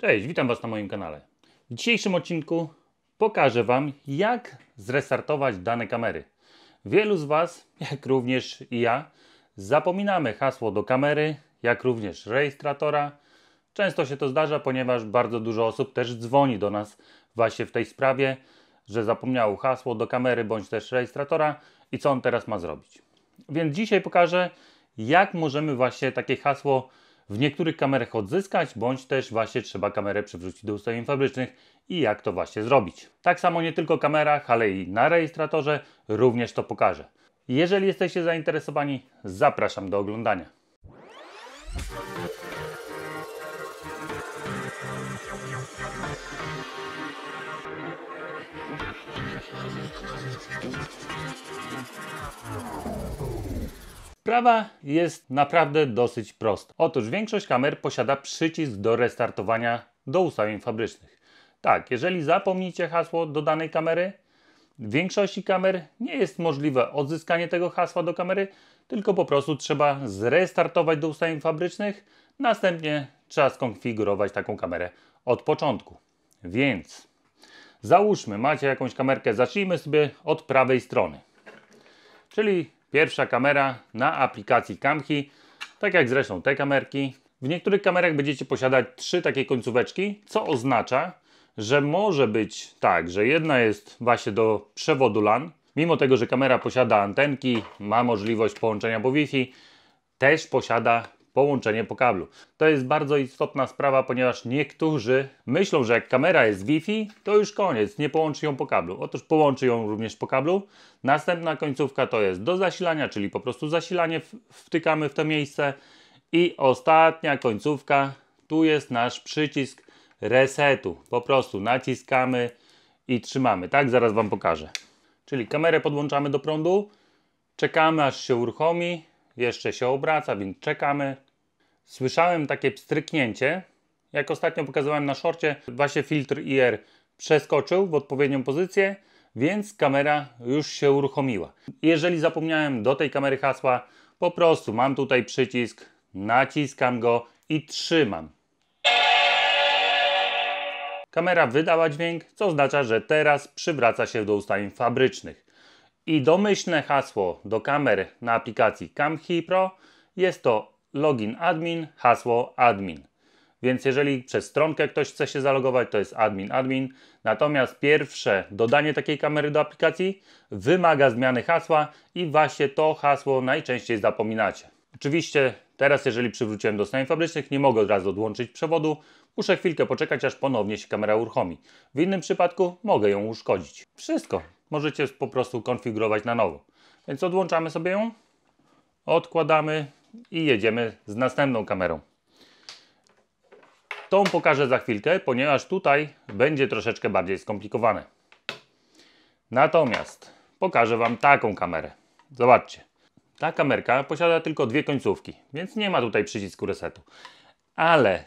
Cześć, witam Was na moim kanale. W dzisiejszym odcinku pokażę Wam, jak zrestartować dane kamery. Wielu z Was, jak również i ja, zapominamy hasło do kamery, jak również rejestratora. Często się to zdarza, ponieważ bardzo dużo osób też dzwoni do nas właśnie w tej sprawie, że zapomniał hasło do kamery bądź też rejestratora i co on teraz ma zrobić. Więc dzisiaj pokażę, jak możemy właśnie takie hasło w niektórych kamerach odzyskać, bądź też właśnie trzeba kamerę przywrócić do ustawień fabrycznych i jak to właśnie zrobić. Tak samo nie tylko kamerach, ale i na rejestratorze również to pokażę. Jeżeli jesteście zainteresowani, zapraszam do oglądania. Oh. Sprawa jest naprawdę dosyć prosta. Otóż większość kamer posiada przycisk do restartowania do ustawień fabrycznych. Tak, jeżeli zapomnicie hasło do danej kamery, w większości kamer nie jest możliwe odzyskanie tego hasła do kamery, tylko po prostu trzeba zrestartować do ustawień fabrycznych, następnie trzeba skonfigurować taką kamerę od początku. Więc załóżmy, macie jakąś kamerkę, zacznijmy sobie od prawej strony. Czyli Pierwsza kamera na aplikacji Kamhi, tak jak zresztą te kamerki. W niektórych kamerach będziecie posiadać trzy takie końcóweczki, co oznacza, że może być tak, że jedna jest właśnie do przewodu LAN, mimo tego, że kamera posiada antenki, ma możliwość połączenia po Wi-Fi, też posiada połączenie po kablu. To jest bardzo istotna sprawa, ponieważ niektórzy myślą, że jak kamera jest Wi-Fi, to już koniec, nie połączy ją po kablu. Otóż połączy ją również po kablu. Następna końcówka to jest do zasilania, czyli po prostu zasilanie wtykamy w to miejsce. I ostatnia końcówka, tu jest nasz przycisk resetu. Po prostu naciskamy i trzymamy, tak? Zaraz Wam pokażę. Czyli kamerę podłączamy do prądu, czekamy aż się uruchomi, jeszcze się obraca, więc czekamy, Słyszałem takie pstryknięcie, jak ostatnio pokazywałem na szorcie, właśnie filtr IR przeskoczył w odpowiednią pozycję, więc kamera już się uruchomiła. Jeżeli zapomniałem do tej kamery hasła, po prostu mam tutaj przycisk, naciskam go i trzymam. Kamera wydała dźwięk, co oznacza, że teraz przywraca się do ustawień fabrycznych. I domyślne hasło do kamer na aplikacji Cam Pro jest to login admin, hasło admin. Więc jeżeli przez stronkę ktoś chce się zalogować, to jest admin admin. Natomiast pierwsze dodanie takiej kamery do aplikacji wymaga zmiany hasła i właśnie to hasło najczęściej zapominacie. Oczywiście teraz, jeżeli przywróciłem do stanów fabrycznych, nie mogę od razu odłączyć przewodu. Muszę chwilkę poczekać, aż ponownie się kamera uruchomi. W innym przypadku mogę ją uszkodzić. Wszystko możecie po prostu konfigurować na nowo. Więc odłączamy sobie ją, odkładamy, i jedziemy z następną kamerą. Tą pokażę za chwilkę, ponieważ tutaj będzie troszeczkę bardziej skomplikowane. Natomiast pokażę Wam taką kamerę. Zobaczcie. Ta kamerka posiada tylko dwie końcówki, więc nie ma tutaj przycisku resetu. Ale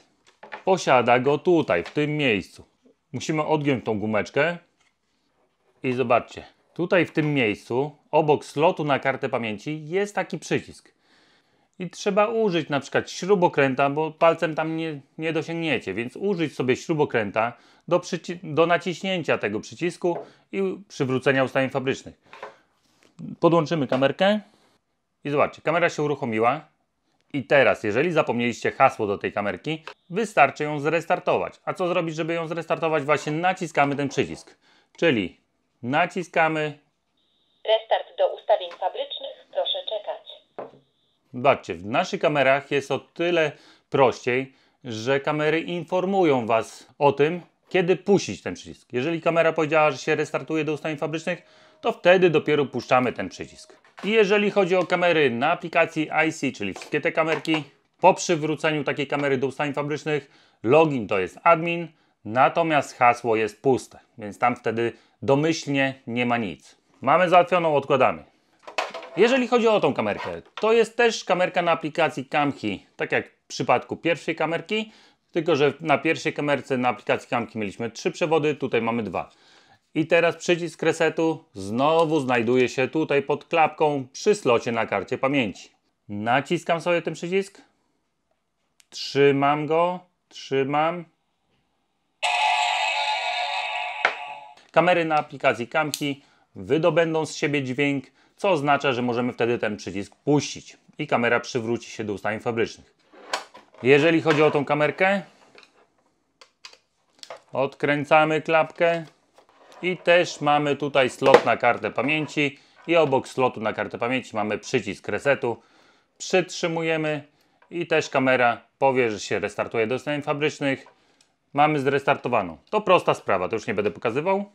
posiada go tutaj, w tym miejscu. Musimy odgiąć tą gumeczkę i zobaczcie. Tutaj w tym miejscu, obok slotu na kartę pamięci jest taki przycisk i trzeba użyć na przykład śrubokręta, bo palcem tam nie, nie dosięgniecie, więc użyć sobie śrubokręta do, do naciśnięcia tego przycisku i przywrócenia ustawień fabrycznych. Podłączymy kamerkę i zobaczcie, kamera się uruchomiła. I teraz, jeżeli zapomnieliście hasło do tej kamerki, wystarczy ją zrestartować. A co zrobić, żeby ją zrestartować? Właśnie naciskamy ten przycisk. Czyli naciskamy... Restart Zobaczcie, w naszych kamerach jest o tyle prościej, że kamery informują Was o tym, kiedy puścić ten przycisk. Jeżeli kamera powiedziała, że się restartuje do ustawień fabrycznych, to wtedy dopiero puszczamy ten przycisk. I jeżeli chodzi o kamery na aplikacji IC, czyli wszystkie te kamerki, po przywróceniu takiej kamery do ustawień fabrycznych, login to jest admin, natomiast hasło jest puste, więc tam wtedy domyślnie nie ma nic. Mamy załatwioną, odkładamy. Jeżeli chodzi o tą kamerkę, to jest też kamerka na aplikacji Kamki, tak jak w przypadku pierwszej kamerki, tylko że na pierwszej kamerce na aplikacji Kamki mieliśmy trzy przewody, tutaj mamy dwa. I teraz przycisk resetu znowu znajduje się tutaj pod klapką przy slocie na karcie pamięci. Naciskam sobie ten przycisk, trzymam go, trzymam. Kamery na aplikacji Kamki wydobędą z siebie dźwięk, co oznacza, że możemy wtedy ten przycisk puścić i kamera przywróci się do ustawień fabrycznych. Jeżeli chodzi o tą kamerkę, odkręcamy klapkę i też mamy tutaj slot na kartę pamięci i obok slotu na kartę pamięci mamy przycisk resetu. Przytrzymujemy i też kamera powie, że się restartuje do ustawień fabrycznych. Mamy zrestartowaną. To prosta sprawa, to już nie będę pokazywał.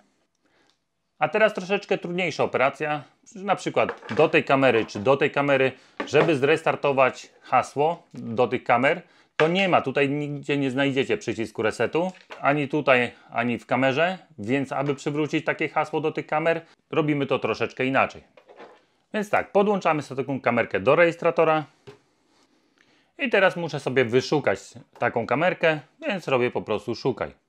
A teraz troszeczkę trudniejsza operacja, na przykład do tej kamery czy do tej kamery, żeby zrestartować hasło do tych kamer, to nie ma, tutaj nigdzie nie znajdziecie przycisku resetu, ani tutaj, ani w kamerze, więc aby przywrócić takie hasło do tych kamer, robimy to troszeczkę inaczej. Więc tak, podłączamy sobie taką kamerkę do rejestratora i teraz muszę sobie wyszukać taką kamerkę, więc robię po prostu szukaj.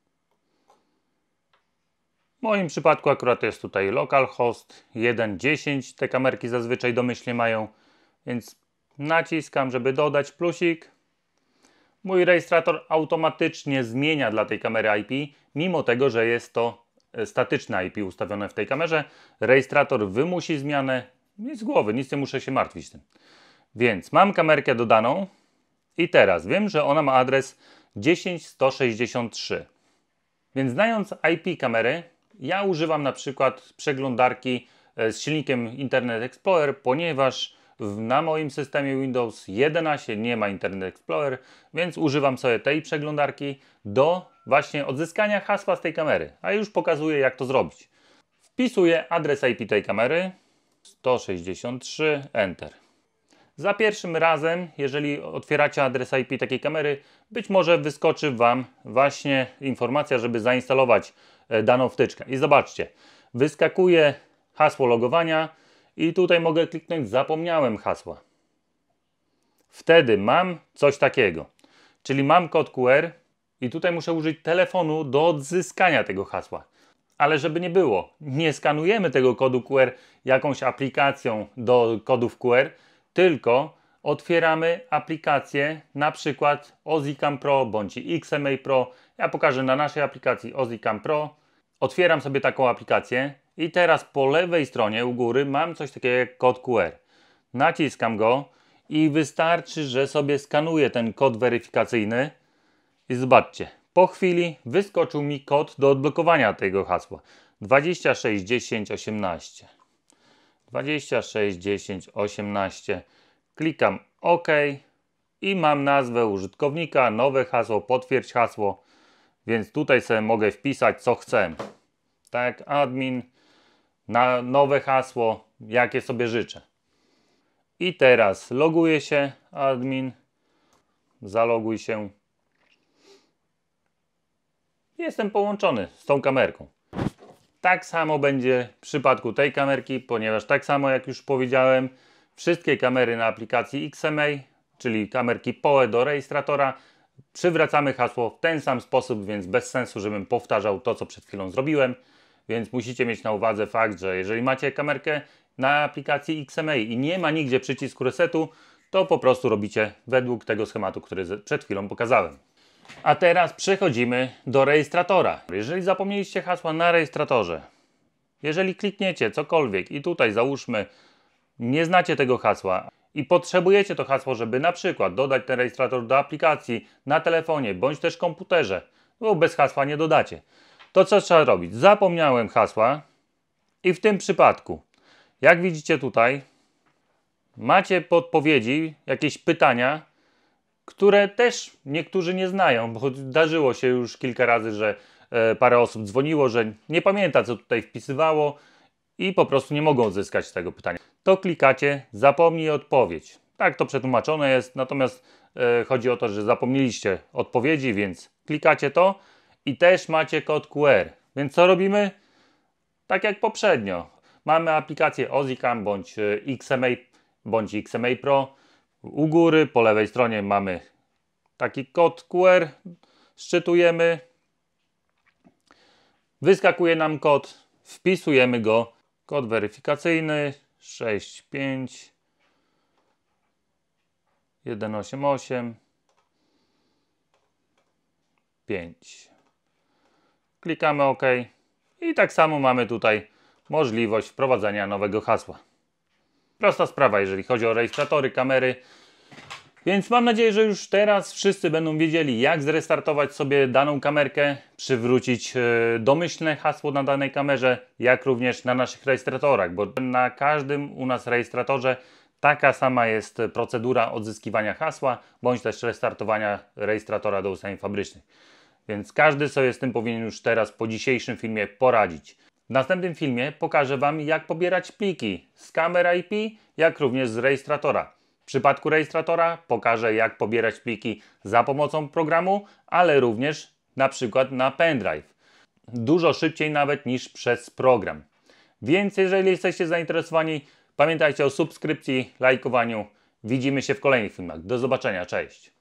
W moim przypadku akurat jest tutaj localhost 1.10. Te kamerki zazwyczaj domyślnie mają, więc naciskam, żeby dodać plusik. Mój rejestrator automatycznie zmienia dla tej kamery IP, mimo tego, że jest to e, statyczne IP ustawione w tej kamerze. Rejestrator wymusi zmianę z głowy, nic nie muszę się martwić tym. Więc mam kamerkę dodaną i teraz wiem, że ona ma adres 10163. Więc znając IP kamery, ja używam na przykład przeglądarki e, z silnikiem Internet Explorer, ponieważ na moim systemie Windows 11 nie ma Internet Explorer, więc używam sobie tej przeglądarki do właśnie odzyskania hasła z tej kamery. A już pokazuję jak to zrobić. Wpisuję adres IP tej kamery 163 Enter. Za pierwszym razem, jeżeli otwieracie adres IP takiej kamery, być może wyskoczy Wam właśnie informacja, żeby zainstalować e, daną wtyczkę. I zobaczcie, wyskakuje hasło logowania i tutaj mogę kliknąć zapomniałem hasła. Wtedy mam coś takiego. Czyli mam kod QR i tutaj muszę użyć telefonu do odzyskania tego hasła. Ale żeby nie było, nie skanujemy tego kodu QR jakąś aplikacją do kodów QR, tylko otwieramy aplikację na przykład Ozicam Pro bądź XMA Pro. Ja pokażę na naszej aplikacji Ozicam Pro. Otwieram sobie taką aplikację i teraz po lewej stronie u góry mam coś takiego jak kod QR. Naciskam go i wystarczy, że sobie skanuję ten kod weryfikacyjny i zobaczcie, po chwili wyskoczył mi kod do odblokowania tego hasła 261018. 26, 10, 18. Klikam OK i mam nazwę użytkownika, nowe hasło, potwierdź hasło, więc tutaj sobie mogę wpisać co chcę. Tak, admin, na nowe hasło, jakie sobie życzę. I teraz loguję się, admin, zaloguj się. Jestem połączony z tą kamerką. Tak samo będzie w przypadku tej kamerki, ponieważ tak samo jak już powiedziałem, wszystkie kamery na aplikacji XMA, czyli kamerki POE do rejestratora, przywracamy hasło w ten sam sposób, więc bez sensu, żebym powtarzał to, co przed chwilą zrobiłem. Więc musicie mieć na uwadze fakt, że jeżeli macie kamerkę na aplikacji XMA i nie ma nigdzie przycisku resetu, to po prostu robicie według tego schematu, który przed chwilą pokazałem. A teraz przechodzimy do rejestratora. Jeżeli zapomnieliście hasła na rejestratorze, jeżeli klikniecie cokolwiek i tutaj załóżmy nie znacie tego hasła i potrzebujecie to hasło, żeby na przykład dodać ten rejestrator do aplikacji na telefonie bądź też komputerze, bo bez hasła nie dodacie. To co trzeba robić? Zapomniałem hasła i w tym przypadku, jak widzicie tutaj, macie podpowiedzi, jakieś pytania, które też niektórzy nie znają, bo zdarzyło się już kilka razy, że e, parę osób dzwoniło, że nie pamięta, co tutaj wpisywało i po prostu nie mogą odzyskać tego pytania. To klikacie zapomnij odpowiedź. Tak to przetłumaczone jest, natomiast e, chodzi o to, że zapomnieliście odpowiedzi, więc klikacie to i też macie kod QR. Więc co robimy? Tak jak poprzednio. Mamy aplikację Ozicam bądź e, XMA bądź XMA Pro u góry, po lewej stronie mamy taki kod QR, szczytujemy, wyskakuje nam kod, wpisujemy go, kod weryfikacyjny 65 188 5. Klikamy OK i tak samo mamy tutaj możliwość wprowadzenia nowego hasła. Prosta sprawa, jeżeli chodzi o rejestratory, kamery. Więc mam nadzieję, że już teraz wszyscy będą wiedzieli, jak zrestartować sobie daną kamerkę, przywrócić e, domyślne hasło na danej kamerze, jak również na naszych rejestratorach, bo na każdym u nas rejestratorze taka sama jest procedura odzyskiwania hasła, bądź też restartowania rejestratora do ustawień fabrycznych. Więc każdy sobie z tym powinien już teraz po dzisiejszym filmie poradzić. W następnym filmie pokażę Wam, jak pobierać pliki z kamer IP, jak również z rejestratora. W przypadku rejestratora pokażę, jak pobierać pliki za pomocą programu, ale również na przykład na pendrive. Dużo szybciej nawet niż przez program. Więc jeżeli jesteście zainteresowani, pamiętajcie o subskrypcji, lajkowaniu. Widzimy się w kolejnych filmach. Do zobaczenia, cześć!